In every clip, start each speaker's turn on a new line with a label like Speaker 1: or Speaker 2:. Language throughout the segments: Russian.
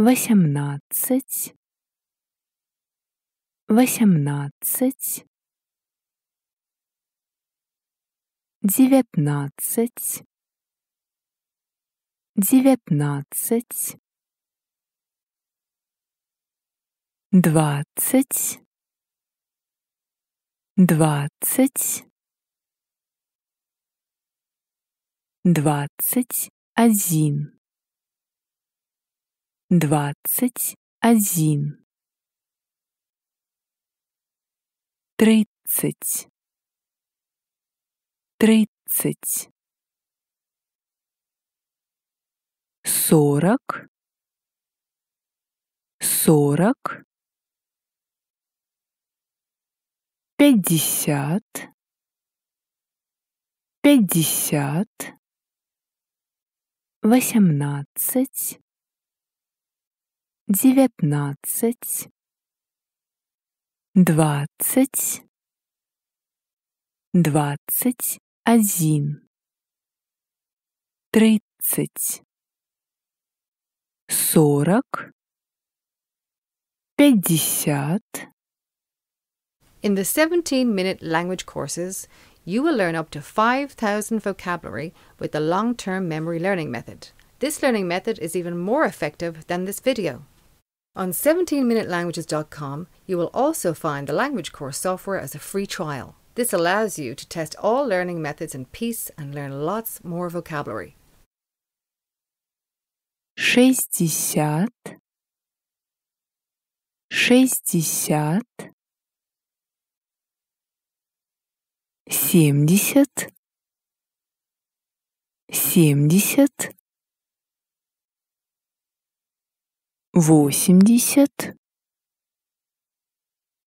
Speaker 1: восемнадцать, восемнадцать, девятнадцать, девятнадцать, двадцать, двадцать, двадцать один двадцать один, тридцать, тридцать, сорок, сорок, пятьдесят, пятьдесят, восемнадцать девятнадцать, двадцать, двадцать один, тридцать, сорок, пятьдесят.
Speaker 2: In the 17-minute language courses, you will learn up to 5,000 vocabulary with the long-term memory learning method. This learning method is even more effective than this video. On 17minutelanguages.com, you will also find the language course software as a free trial. This allows you to test all learning methods in peace and learn lots more vocabulary.
Speaker 1: 60 шестьдесят, семьдесят, семьдесят. восемьдесят,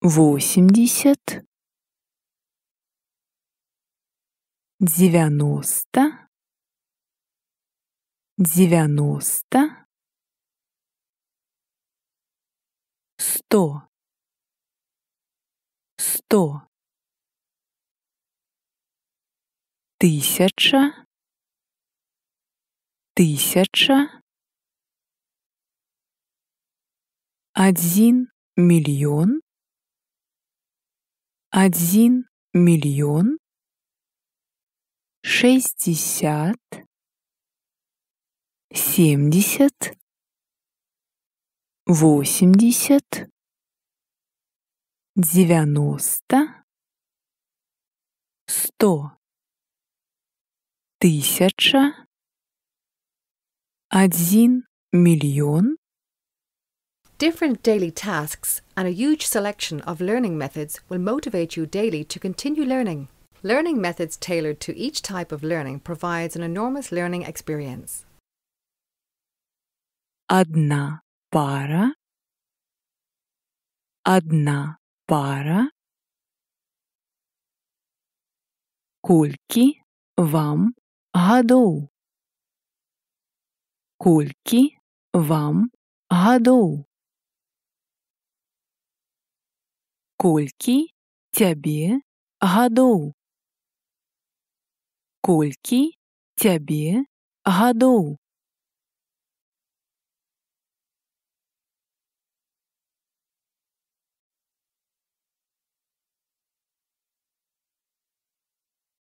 Speaker 1: восемьдесят, девяносто, девяносто, сто, сто, тысяча, тысяча, Один миллион. Один миллион. Шестьдесят. Семьдесят. Восемьдесят. Девяносто. Сто. Тысяча. Один миллион
Speaker 2: Different daily tasks and a huge selection of learning methods will motivate you daily to continue learning. Learning methods tailored to each type of learning provides an enormous learning experience.
Speaker 1: Одна пара. Одна пара. Кольки вам гадов. Кольки вам гадов. Колькі цябе гадоў? Колькі цябе гадоў?